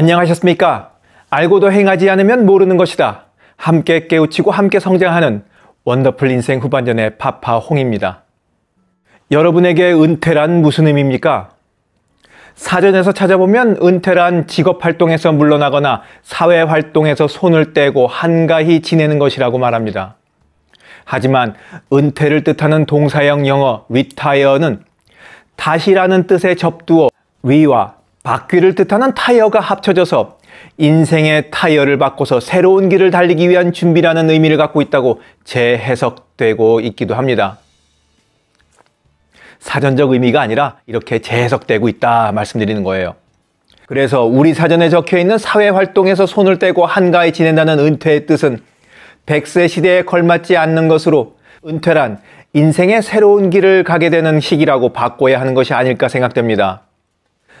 안녕하셨습니까? 알고도 행하지 않으면 모르는 것이다. 함께 깨우치고 함께 성장하는 원더풀 인생 후반전의 파파홍입니다. 여러분에게 은퇴란 무슨 의미입니까? 사전에서 찾아보면 은퇴란 직업 활동에서 물러나거나 사회 활동에서 손을 떼고 한가히 지내는 것이라고 말합니다. 하지만 은퇴를 뜻하는 동사형 영어 retire는 다시라는 뜻에 접두어 위와 바퀴를 뜻하는 타이어가 합쳐져서 인생의 타이어를 바꿔서 새로운 길을 달리기 위한 준비라는 의미를 갖고 있다고 재해석되고 있기도 합니다. 사전적 의미가 아니라 이렇게 재해석되고 있다 말씀드리는 거예요. 그래서 우리 사전에 적혀 있는 사회 활동에서 손을 떼고 한가히 지낸다는 은퇴의 뜻은 100세 시대에 걸맞지 않는 것으로 은퇴란 인생의 새로운 길을 가게 되는 시기라고 바꿔야 하는 것이 아닐까 생각됩니다.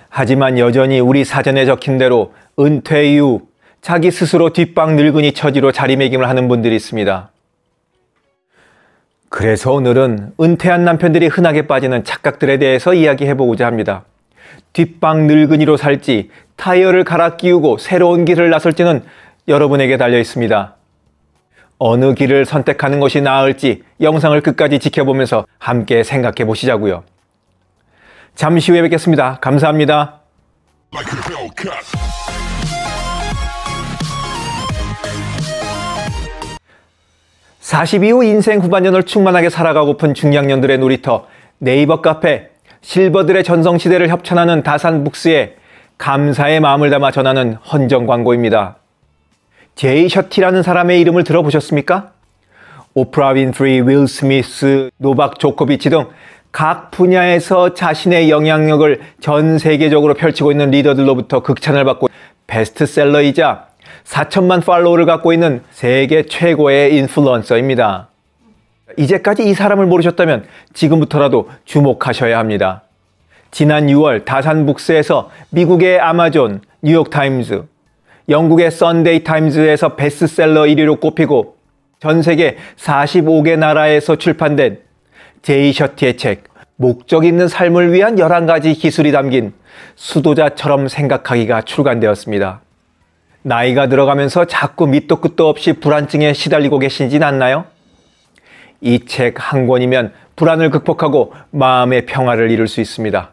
하지만 여전히 우리 사전에 적힌 대로 은퇴 이후 자기 스스로 뒷방 늙은이 처지로 자리매김을 하는 분들이 있습니다. 그래서 오늘은 은퇴한 남편들이 흔하게 빠지는 착각들에 대해서 이야기해보고자 합니다. 뒷방 늙은이로 살지 타이어를 갈아 끼우고 새로운 길을 나설지는 여러분에게 달려 있습니다. 어느 길을 선택하는 것이 나을지 영상을 끝까지 지켜보면서 함께 생각해 보시자고요. 잠시 후에 뵙겠습니다. 감사합니다. 사십이 후 인생 후반년을 충만하게 살아가고픈 중량년들의 놀이터 네이버 카페 실버들의 전성시대를 협찬하는 다산북스에 감사의 마음을 담아 전하는 헌정 광고입니다. 제이 셔티라는 사람의 이름을 들어보셨습니까? 오프라 윈프리, 윌 스미스, 노박 조코비치 등각 분야에서 자신의 영향력을 전 세계적으로 펼치고 있는 리더들로부터 극찬을 받고 베스트셀러이자 4천만 팔로우를 갖고 있는 세계 최고의 인플루언서입니다. 이제까지 이 사람을 모르셨다면 지금부터라도 주목하셔야 합니다. 지난 6월 다산 북스에서 미국의 아마존, 뉴욕타임즈, 영국의 썬데이 타임즈에서 베스트셀러 1위로 꼽히고 전 세계 45개 나라에서 출판된 제이셔티의 책 목적 있는 삶을 위한 11가지 기술이 담긴 수도자처럼 생각하기가 출간되었습니다. 나이가 들어가면서 자꾸 밑도 끝도 없이 불안증에 시달리고 계신진 않나요? 이 책 한 권이면 불안을 극복하고 마음의 평화를 이룰 수 있습니다.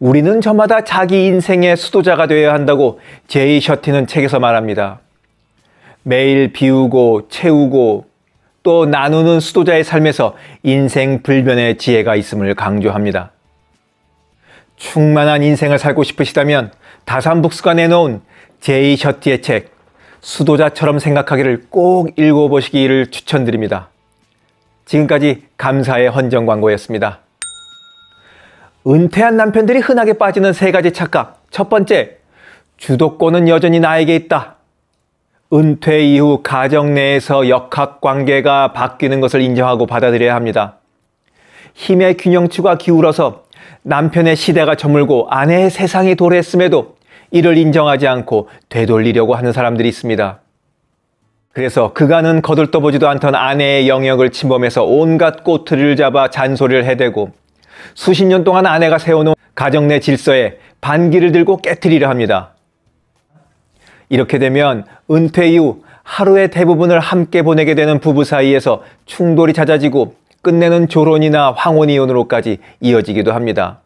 우리는 저마다 자기 인생의 수도자가 되어야 한다고 제이 셔티는 책에서 말합니다. 매일 비우고 채우고 또 나누는 수도자의 삶에서 인생 불변의 지혜가 있음을 강조합니다. 충만한 인생을 살고 싶으시다면 다산북스가 내놓은 제이 셔티의 책 수도자처럼 생각하기를 꼭 읽어보시기를 추천드립니다. 지금까지 감사의 헌정 광고였습니다. 은퇴한 남편들이 흔하게 빠지는 세 가지 착각. 첫 번째, 주도권은 여전히 나에게 있다. 은퇴 이후 가정 내에서 역학 관계가 바뀌는 것을 인정하고 받아들여야 합니다. 힘의 균형추가 기울어서 남편의 시대가 저물고 아내의 세상이 도래했음에도 이를 인정하지 않고 되돌리려고 하는 사람들이 있습니다. 그래서 그간은 거들떠보지도 않던 아내의 영역을 침범해서 온갖 꼬투리를 잡아 잔소리를 해대고 수십 년 동안 아내가 세워놓은 가정 내 질서에 반기를 들고 깨뜨리려 합니다. 이렇게 되면 은퇴 이후 하루의 대부분을 함께 보내게 되는 부부 사이에서 충돌이 잦아지고 끝내는 조론이나 황혼 이혼으로까지 이어지기도 합니다.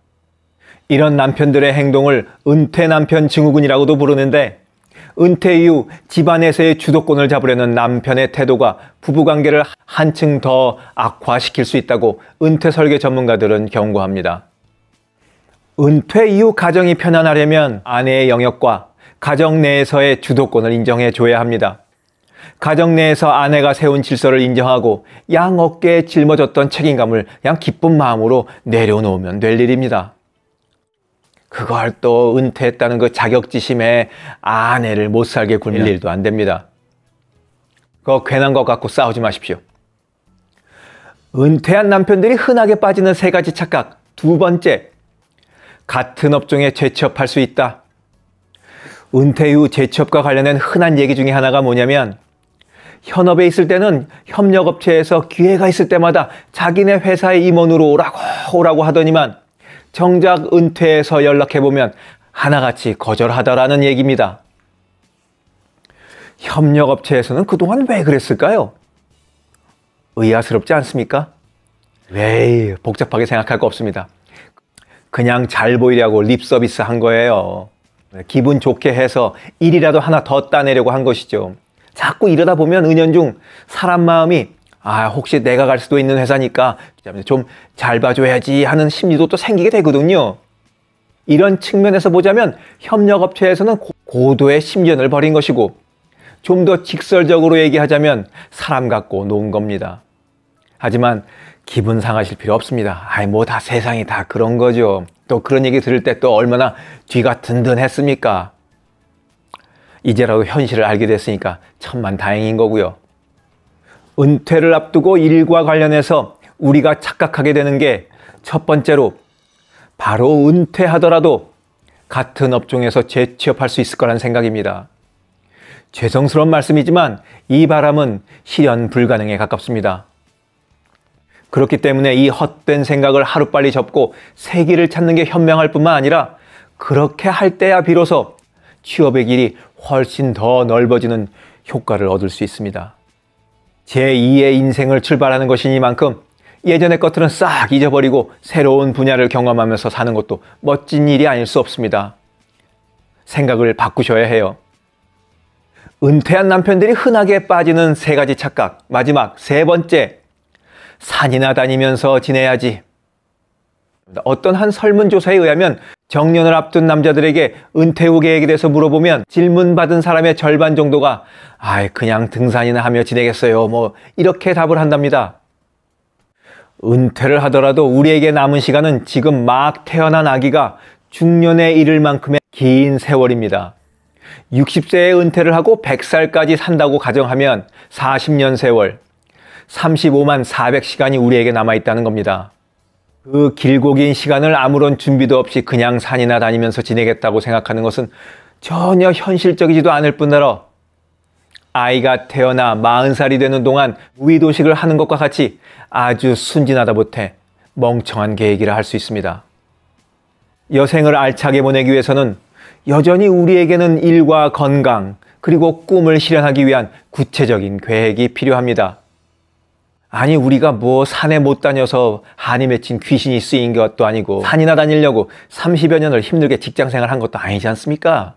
이런 남편들의 행동을 은퇴 남편 증후군이라고도 부르는데 은퇴 이후 집안에서의 주도권을 잡으려는 남편의 태도가 부부관계를 한층 더 악화시킬 수 있다고 은퇴 설계 전문가들은 경고합니다. 은퇴 이후 가정이 편안하려면 아내의 영역과 가정 내에서의 주도권을 인정해 줘야 합니다. 가정 내에서 아내가 세운 질서를 인정하고 양 어깨에 짊어졌던 책임감을 양 기쁜 마음으로 내려놓으면 될 일입니다. 그걸 또 은퇴했다는 그 자격지심에 아내를 못 살게 굴릴 예. 일도 안 됩니다. 그거 괜한 것 갖고 싸우지 마십시오. 은퇴한 남편들이 흔하게 빠지는 세 가지 착각. 두 번째, 같은 업종에 재취업할 수 있다. 은퇴 후 재취업과 관련된 흔한 얘기 중에 하나가 뭐냐면 현업에 있을 때는 협력업체에서 기회가 있을 때마다 자기네 회사의 임원으로 오라고 오라고 하더니만 정작 은퇴해서 연락해보면 하나같이 거절하다라는 얘기입니다. 협력업체에서는 그동안 왜 그랬을까요? 의아스럽지 않습니까? 왜 복잡하게 생각할 거 없습니다. 그냥 잘 보이려고 립서비스 한 거예요. 네, 기분 좋게 해서 일이라도 하나 더 따내려고 한 것이죠. 자꾸 이러다 보면 은연중 사람 마음이 아, 혹시 내가 갈 수도 있는 회사니까 좀 잘 봐줘야지 하는 심리도 또 생기게 되거든요. 이런 측면에서 보자면 협력업체에서는 고도의 심전을 벌인 것이고 좀 더 직설적으로 얘기하자면 사람 갖고 놓은 겁니다. 하지만 기분 상하실 필요 없습니다. 아이, 뭐 다 세상이 다 그런 거죠. 또 그런 얘기 들을 때 또 얼마나 뒤가 든든했습니까? 이제라도 현실을 알게 됐으니까 천만 다행인 거고요. 은퇴를 앞두고 일과 관련해서 우리가 착각하게 되는 게 첫 번째로 바로 은퇴하더라도 같은 업종에서 재취업할 수 있을 거란 생각입니다. 죄송스러운 말씀이지만 이 바람은 실현 불가능에 가깝습니다. 그렇기 때문에 이 헛된 생각을 하루빨리 접고 새 길을 찾는 게 현명할 뿐만 아니라 그렇게 할 때야 비로소 취업의 길이 훨씬 더 넓어지는 효과를 얻을 수 있습니다. 제2의 인생을 출발하는 것이니만큼 예전의 것들은 싹 잊어버리고 새로운 분야를 경험하면서 사는 것도 멋진 일이 아닐 수 없습니다. 생각을 바꾸셔야 해요. 은퇴한 남편들이 흔하게 빠지는 세 가지 착각. 마지막 세 번째, 산이나 다니면서 지내야지. 어떤 한 설문조사에 의하면 정년을 앞둔 남자들에게 은퇴 후 계획에 대해서 물어보면 질문받은 사람의 절반 정도가 아이, 그냥 등산이나 하며 지내겠어요. 뭐, 이렇게 답을 한답니다. 은퇴를 하더라도 우리에게 남은 시간은 지금 막 태어난 아기가 중년에 이를 만큼의 긴 세월입니다. 60세에 은퇴를 하고 100살까지 산다고 가정하면 40년 세월, 35만 400시간이 우리에게 남아있다는 겁니다. 그 길고 긴 시간을 아무런 준비도 없이 그냥 산이나 다니면서 지내겠다고 생각하는 것은 전혀 현실적이지도 않을 뿐더러 아이가 태어나 40살이 되는 동안 무의도식을 하는 것과 같이 아주 순진하다 못해 멍청한 계획이라 할 수 있습니다. 여생을 알차게 보내기 위해서는 여전히 우리에게는 일과 건강, 그리고 꿈을 실현하기 위한 구체적인 계획이 필요합니다. 아니 우리가 뭐 산에 못 다녀서 한이 맺힌 귀신이 쓰인 것도 아니고 산이나 다니려고 30여 년을 힘들게 직장 생활한 것도 아니지 않습니까?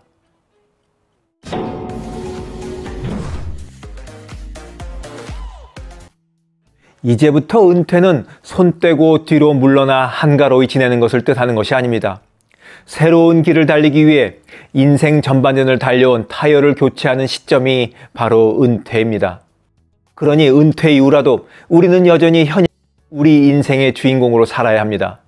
이제부터 은퇴는 손 떼고 뒤로 물러나 한가로이 지내는 것을 뜻하는 것이 아닙니다. 새로운 길을 달리기 위해 인생 전반전을 달려온 타이어를 교체하는 시점이 바로 은퇴입니다. 그러니 은퇴 이후라도 우리는 여전히 현 우리 인생의 주인공으로 살아야 합니다.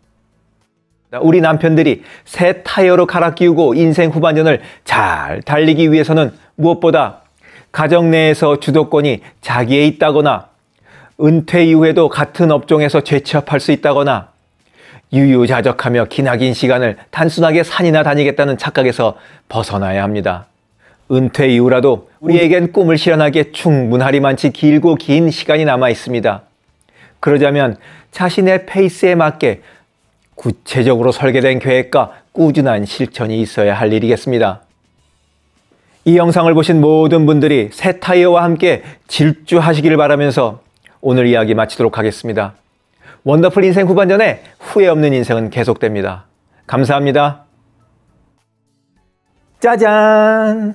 우리 남편들이 새 타이어로 갈아 끼우고 인생 후반전을 잘 달리기 위해서는 무엇보다 가정 내에서 주도권이 자기에 있다거나 은퇴 이후에도 같은 업종에서 재취업할 수 있다거나 유유자적하며 기나긴 시간을 단순하게 산이나 다니겠다는 착각에서 벗어나야 합니다. 은퇴 이후라도 우리에겐 꿈을 실현하기에 충분하리만치 길고 긴 시간이 남아 있습니다. 그러자면 자신의 페이스에 맞게 구체적으로 설계된 계획과 꾸준한 실천이 있어야 할 일이겠습니다. 이 영상을 보신 모든 분들이 새 타이어와 함께 질주하시길 바라면서 오늘 이야기 마치도록 하겠습니다. 원더풀 인생 후반전에 후회 없는 인생은 계속됩니다. 감사합니다. 짜잔!